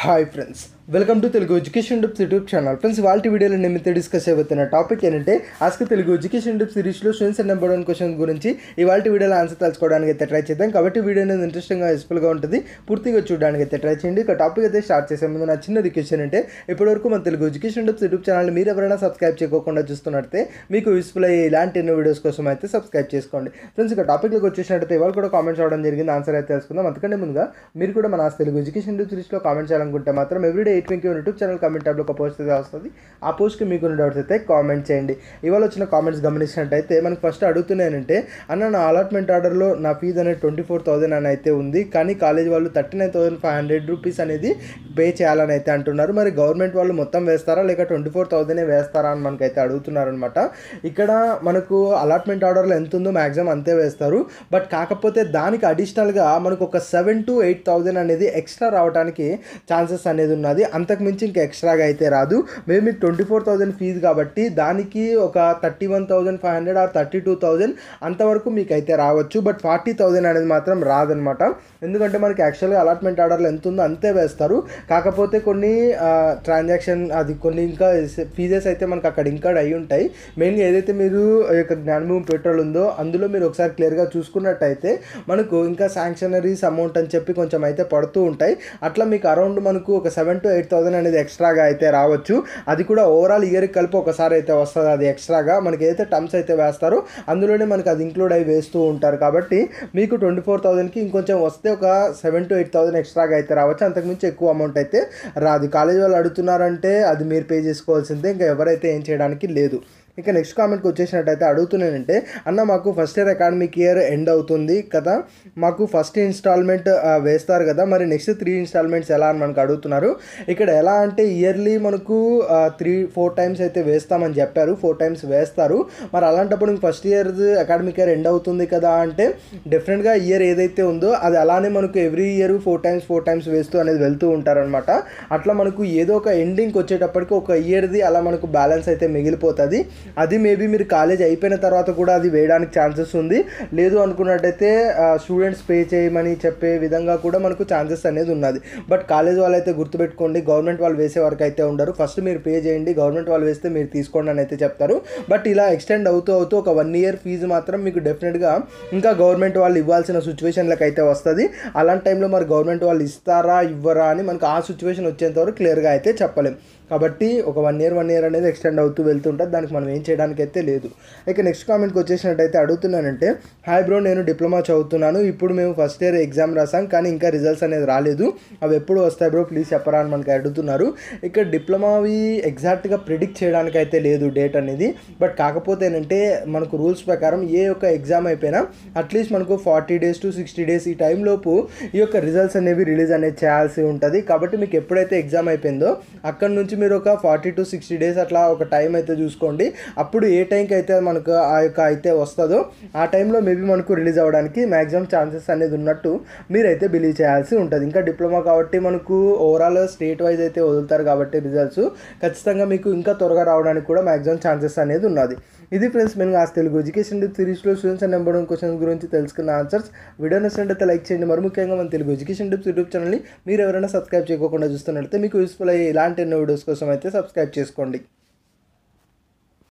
hi friends welcome to Telugu education tips YouTube channel friends వాళ్ళ వీడియోలో నిమిత్తం డిస్కస్ అయిపోతున్న టాపిక్ ఏంటంటే ఆస్క తెలుగు ఎడ్యుకేషన్ టిప్స్ సిరీస్లో students and number one question గురించి ఇవాళ వీడియోలో ఆన్సర్ తెలుసుకోవడానికి అయితే ట్రై చేద్దాం కాబట్టి వీడియో అనేది ఇంట్రెస్టింగ్గా యూస్ఫుల్గా ఉంటుంది పూర్తిగా చూడడానికి అయితే ట్రై చేయండి ఇక టాపిక్ అయితే స్టార్ట్ చేసే ముందు నా చిన్న రిక్వెస్ట్ ఏంటంటే ఇప్పటివరకు మన Telugu education tips YouTube channel మీరు ఎవరైనా సబ్స్క్రైబ్ చేయకుండా చూస్తున్నట్టే మీకు యూస్ఫుల్ అయ్యే ఇలాంటి ఎన్నో వీడియోస్ కోసం అయితే సబ్స్క్రైబ్ చేసుకోండి ఫ్రెండ్స్ ఇక టాపిక్లోకి వచ్చేసినట్టయితే ఇవాళ కూడా కామెంట్స్ అవ్వడం జరిగింది ఆన్సర్ అయితే తెలుసుకుందాం అందుకంటే ముందుగా మీరు కూడా మన తెలుగు ఎడ్యుకేషన్ టిప్స్ సిరీస్లో కామెంట్ చేయాలని అనుకుంటే మాత్రం everyday eight twenty YouTube channel comment ట్యాబ్లో ఒక పోస్ట్ అయితే వస్తుంది ఆ పోస్ట్కి మీకు డౌట్స్ అయితే కామెంట్ చేయండి ఇవాళ వచ్చిన కామెంట్స్ గమనించినట్టయితే మనకు ఫస్ట్ అడుగుతున్నానంటే అన్న నా అలాట్మెంట్ ఆర్డర్లో నా ఫీజు అనేది ట్వంటీ ఫోర్ థౌసండ్ అని అయితే ఉంది కానీ కాలేజ్ వాళ్ళు thirty nine thousand five hundred rupees అనేది పే చేయాలని అయితే అంటున్నారు మరి గవర్నమెంట్ వాళ్ళు మొత్తం వేస్తారా లేక ట్వంటీ ఫోర్ థౌజండే వేస్తారా అని మనకైతే అడుగుతున్నారనమాట ఇక్కడ మనకు అలాట్మెంట్ ఆర్డర్లో ఎంత ఉందో మ్యాక్సిమం అంతే వేస్తారు బట్ కాకపోతే దానికి అడిషనల్గా మనకు ఒక సెవెన్ టు ఎయిట్ థౌజండ్ అనేది ఎక్స్ట్రా రావడానికి ఛాన్సెస్ అనేది ఉన్నది అంతకుమించి ఇంకా ఎక్స్ట్రాగా అయితే రాదు మేము మీకు ట్వంటీ ఫోర్ థౌజండ్ ఫీజు కాబట్టి దానికి ఒక thirty one thousand five hundred or thirty two thousand అంతవరకు మీకు అయితే రావచ్చు బట్ ఫార్టీ థౌజండ్ అనేది మాత్రం రాదనమాట ఎందుకంటే మనకి యాక్చువల్గా అలాట్మెంట్ ఆర్డర్లు ఎంత ఉందో అంతే వేస్తారు కాకపోతే కొన్ని ట్రాన్సాక్షన్ అది కొన్ని ఇంకా ఫీజెస్ అయితే మనకు అక్కడ ఇంకా అయి ఉంటాయి మెయిన్గా ఏదైతే మీరు యొక్క జ్ఞానభూమి పెట్రోల్ ఉందో అందులో మీరు ఒకసారి క్లియర్గా చూసుకున్నట్టయితే మనకు ఇంకా శాంక్షనరీస్ అమౌంట్ అని చెప్పి కొంచెం అయితే పడుతూ ఉంటాయి అట్లా మీకు అరౌండ్ మనకు ఒక సెవెన్ టు ఎయిట్ థౌసండ్ అనేది ఎక్స్ట్రాగా అయితే రావచ్చు అది కూడా ఓవరాల్ ఇయర్కి కలిపి ఒకసారి అయితే వస్తుంది అది ఎక్స్ట్రాగా మనకి ఏదైతే టర్మ్స్ అయితే వేస్తారో అందులోనే మనకు అది ఇంక్లూడ్ అయి వేస్తూ ఉంటారు కాబట్టి మీకు ట్వంటీ ఫోర్ థౌసండ్కి ఇంకొంచెం వస్తే ఒక సెవెన్ టు ఎయిట్ థౌసండ్ ఎక్స్ట్రాగా అయితే రావచ్చు అంతకుమించి ఎక్కువ అమౌంట్ అయితే రాదు కాలేజీ వాళ్ళు అడుగుతున్నారంటే అది మీరు పే చేసుకోవాల్సిందే ఇంకా ఎవరైతే ఏం చేయడానికి లేదు ఇక నెక్స్ట్ కామెంట్కి వచ్చేసినట్టయితే అడుగుతున్నానంటే అన్న మాకు first year academic year end అవుతుంది కదా మాకు ఫస్ట్ ఇన్స్టాల్మెంట్ వేస్తారు కదా మరి నెక్స్ట్ త్రీ ఇన్స్టాల్మెంట్స్ ఎలా అని మనకు అడుగుతున్నారు ఇక్కడ ఎలా అంటే ఇయర్లీ మనకు త్రీ ఫోర్ టైమ్స్ అయితే వేస్తామని చెప్పారు ఫోర్ టైమ్స్ వేస్తారు మరి అలాంటప్పుడు first year academic year end అవుతుంది కదా అంటే డెఫినెట్గా ఇయర్ ఏదైతే ఉందో అది అలానే మనకు every year four times four times వేస్తూ అనేది వెళ్తూ ఉంటారనమాట అట్లా మనకు ఏదో ఒక ఎండింగ్కి వచ్చేటప్పటికి ఒక ఇయర్ది అలా మనకు బ్యాలెన్స్ అయితే మిగిలిపోతుంది అది మేబీ మీరు కాలేజ్ అయిపోయిన తర్వాత కూడా అది వేయడానికి ఛాన్సెస్ ఉంది లేదు అనుకున్నట్టయితే స్టూడెంట్స్ పే చేయమని చెప్పే విధంగా కూడా మనకు ఛాన్సెస్ అనేది ఉన్నది బట్ కాలేజ్ వాళ్ళు అయితే గుర్తుపెట్టుకోండి గవర్నమెంట్ వాళ్ళు వేసే వరకు అయితే ఉండరు ఫస్ట్ మీరు పే చేయండి గవర్నమెంట్ వాళ్ళు వేస్తే మీరు తీసుకోండి అని అయితే చెప్తారు బట్ ఇలా ఎక్స్టెండ్ అవుతూ అవుతూ ఒక వన్ ఇయర్ ఫీజు మాత్రం మీకు డెఫినెట్గా ఇంకా గవర్నమెంట్ వాళ్ళు ఇవ్వాల్సిన సిచ్యువేషన్లకు అయితే వస్తుంది అలాంటి టైంలో మరి గవర్నమెంట్ వాళ్ళు ఇస్తారా ఇవ్వరా అని మనకు ఆ సిచ్యువేషన్ వచ్చేంతవరకు క్లియర్గా అయితే చెప్పలేం కాబట్టి ఒక వన్ ఇయర్ వన్ ఇయర్ అనేది ఎక్స్టెండ్ అవుతూ వెళ్తుంటుంది దానికి మనం ఏం చేయడానికి అయితే లేదు ఇక నెక్స్ట్ కామెంట్కి వచ్చేసినట్టయితే అడుగుతున్నానంటే హాయ్ బ్రో నేను డిప్లొమా చదువుతున్నాను ఇప్పుడు మేము ఫస్ట్ ఇయర్ ఎగ్జామ్ రాసాం కానీ ఇంకా రిజల్ట్స్ అనేది రాలేదు అవి ఎప్పుడు వస్తాయి బ్రో ప్లీజ్ చెప్పరా అని మనకి అడుగుతున్నారు ఇక్కడ డిప్లొమావి ఎగ్జాక్ట్గా ప్రిడిక్ట్ చేయడానికి అయితే లేదు డేట్ అనేది బట్ కాకపోతే ఏంటంటే మనకు రూల్స్ ప్రకారం ఏ యొక్క ఎగ్జామ్ అయిపోయినా అట్లీస్ట్ మనకు forty days to sixty days ఈ టైంలోపు ఈ యొక్క రిజల్ట్స్ అనేవి రిలీజ్ అనేది చేయాల్సి ఉంటుంది కాబట్టి మీకు ఎప్పుడైతే ఎగ్జామ్ అయిపోయిందో అక్కడ నుంచి మీరు ఒక ఫార్టీ టు సిక్స్టీ డేస్ అట్లా ఒక టైం అయితే చూసుకోండి అప్పుడు ఏ టైంకి అయితే మనకు ఆ యొక్క అయితే వస్తుందో ఆ టైంలో మేబీ మనకు రిలీజ్ అవ్వడానికి మ్యాక్సిమం ఛాన్సెస్ అనేది ఉన్నట్టు మీరైతే బిలీవ్ చేయాల్సి ఉంటుంది ఇంకా డిప్లొమా కాబట్టి మనకు ఓవరాల్ స్టేట్ వైజ్ అయితే వదులుతారు కాబట్టి రిజల్ట్స్ ఖచ్చితంగా మీకు ఇంకా త్వరగా రావడానికి కూడా మ్యాక్సిమం ఛాన్సెస్ అనేది ఉన్నది ఇది ఫ్రెండ్స్ మేము ఆ తెలుగు ఎడ్యుకేషన్ సిరీస్లో స్టూడెంట్స్ అండ్ నెంబర్ వన్ గురించి తెలుసుకున్న ఆన్సర్స్ వీడియో నచ్చినట్లయితే లైక్ చేయండి మరి ముఖ్యంగా మన తెలుగు ఎడ్యుకేషన్ డిప్స్ యూట్యూబ్ ఛానల్ని మీరు ఎవరైనా సబ్స్క్రైబ్ చేయకుండా చూస్తున్నట్లయితే మీకు యూస్ఫుల్ అయ్యే ఇలాంటి ఎన్నో వీడియోస్ కోసం అయితే సబ్స్క్రైబ్ చేసుకోండి